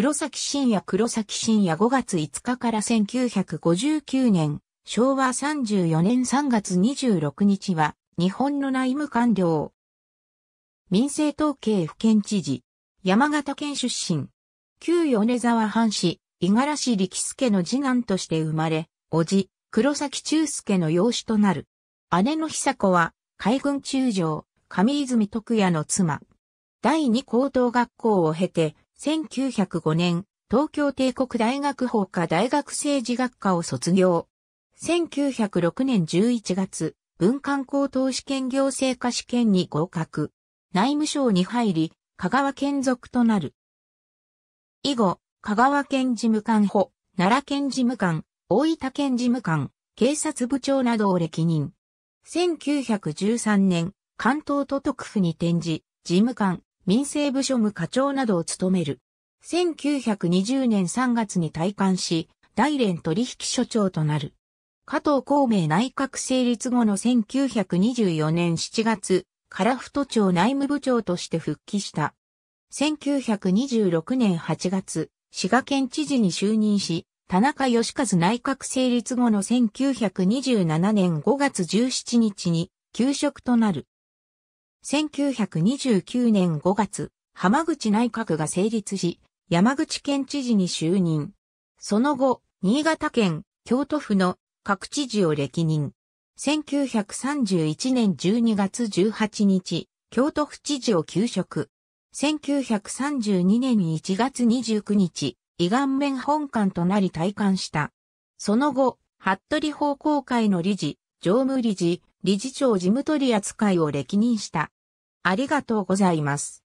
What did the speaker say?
黒崎深夜黒崎深夜5月5日から1959年、昭和34年3月26日は、日本の内務官僚。民政統計府県知事、山形県出身、旧米沢藩士、五十嵐力助の次男として生まれ、叔父、黒崎中介の養子となる。姉の久子は、海軍中将、上泉徳也の妻。第二高等学校を経て、1905年、東京帝国大学法科大学政治学科を卒業。1906年11月、文官高等試験行政科試験に合格。内務省に入り、香川県属となる。以後、香川県事務官補、奈良県事務官、大分県事務官、警察部長などを歴任。1913年、関東都督府に転じ、事務官、民政部署務課長などを務める。1920年3月に退官し、大連取引所長となる。加藤孔明内閣成立後の1924年7月、樺太町内務部長として復帰した。1926年8月、滋賀県知事に就任し、田中義和内閣成立後の1927年5月17日に休職となる。1929年5月、浜口内閣が成立し、山口県知事に就任。その後、新潟県、京都府の各知事を歴任。1931年12月18日、京都府知事を休職。1932年1月29日、胃が面本館となり退官した。その後、服部奉公会の理事、常務理事、理事長事務取扱いを歴任した。ありがとうございます。